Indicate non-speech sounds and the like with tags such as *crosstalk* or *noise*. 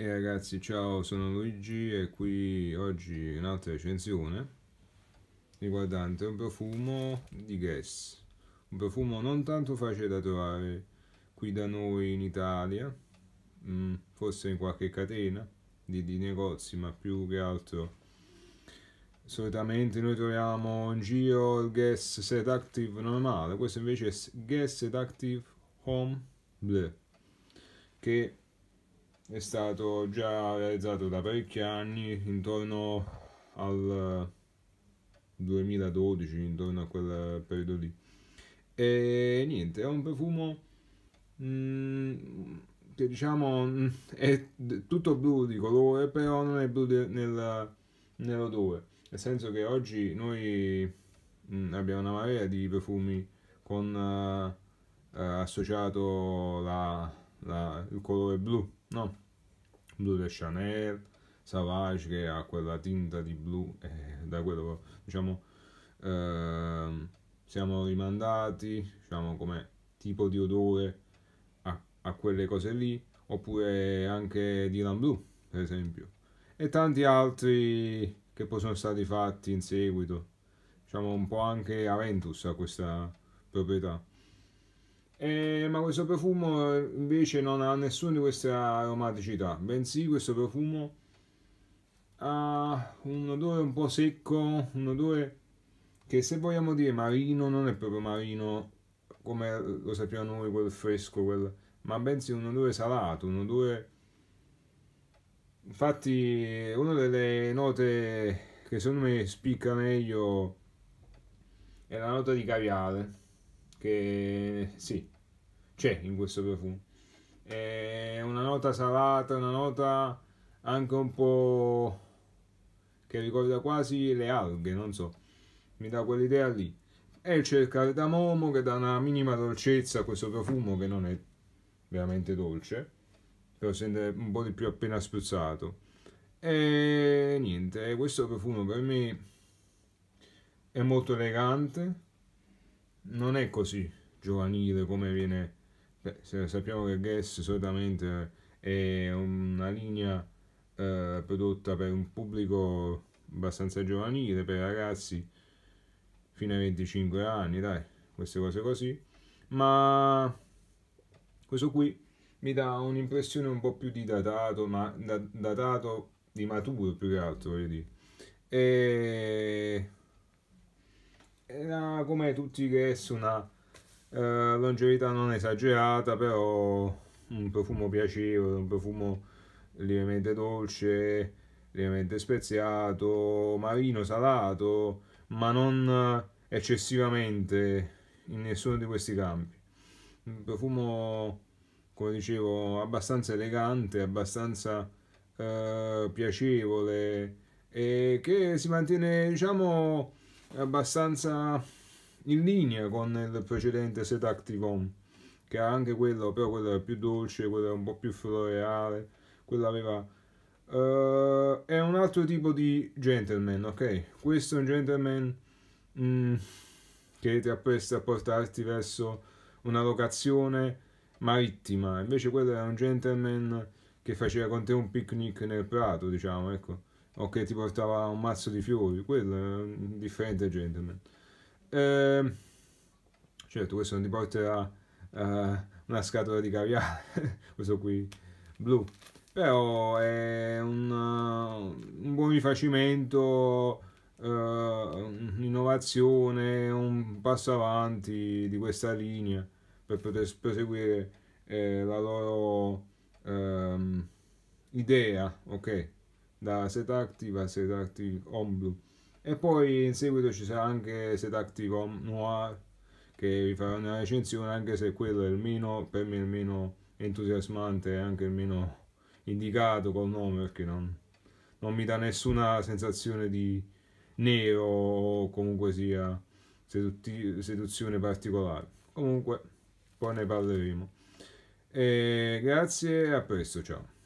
E eh, hey ragazzi, ciao, sono Luigi e qui oggi un'altra recensione riguardante un profumo di Guess. Un profumo non tanto facile da trovare qui da noi in Italia, mm, forse in qualche catena di, di, negozi, ma più che altro solitamente noi troviamo in giro il Guess Set normale, questo invece è Guess Set Home Bleu che è stato già realizzato da parecchi anni, intorno al 2012, eh, intorno a quel periodo lì. E niente, è un profumo mm, che diciamo mm, è tutto blu di colore, però non è blu nel, nell'odore, nel senso che oggi noi mm, abbiamo una marea di profumi con uh, uh, associato la, la, il colore blu no? Blu de Chanel, Savage che ha quella tinta di blu, eh, da quello diciamo eh, siamo rimandati, diciamo come tipo di odore a, a quelle cose lì, oppure anche Dylan Blue, per esempio, e tanti altri che poi sono stati fatti in seguito, diciamo un po' anche Aventus ha questa proprietà. Eh, ma questo profumo invece non ha nessuna di queste aromaticità, bensì questo profumo ha un odore un po' secco, un odore che se vogliamo dire marino non è proprio marino come lo sappiamo noi, quel fresco, quel, ma bensì un odore salato, un odore... Infatti una delle note che secondo me spicca meglio è la nota di caviale, che sì, c'è in questo profumo. È una nota salata, una nota anche un po' che ricorda quasi le alghe, non so, mi dà quell'idea lì. E c'è il cardamomo che dà una minima dolcezza a questo profumo che non è veramente dolce, però sente un po' di più appena spruzzato. E niente, questo profumo per me è molto elegante, non è così giovanile come viene Beh, sappiamo che Guess solitamente è una linea eh, prodotta per un pubblico abbastanza giovanile, per ragazzi fino ai 25 anni, dai, queste cose così. Ma questo qui mi dà un'impressione un po' più di datato, ma da, datato di maturo più che altro, voglio dire. E... Era come tutti i Guess una eh, longevità non esagerata però un profumo piacevole un profumo lievemente dolce lievemente speziato marino salato ma non eccessivamente in nessuno di questi campi un profumo come dicevo abbastanza elegante abbastanza eh, piacevole e che si mantiene diciamo abbastanza in linea con il precedente Set Activon, che era anche quello, però quello era più dolce, quello era un po' più floreale, quello aveva... Uh, è un altro tipo di gentleman, ok? Questo è un gentleman mm, che ti appresta a portarti verso una locazione marittima, invece quello era un gentleman che faceva con te un picnic nel prato, diciamo, ecco, o che ti portava un mazzo di fiori, quello è un differente gentleman. Ehm, certo, questo non ti porterà eh, una scatola di caviale, *laughs* questo qui blu. Però è un, uh, un buon rifacimento, uh, un'innovazione, un passo avanti di questa linea per poter proseguire eh, la loro um, idea, ok? Da set active a set active on blue e poi in seguito ci sarà anche Sedacticom Noir che vi farò una recensione anche se quello è il meno, per me il meno entusiasmante e anche il meno indicato col nome perché non, non mi dà nessuna sensazione di nero o comunque sia seduzione particolare. Comunque, poi ne parleremo. E grazie e a presto, ciao.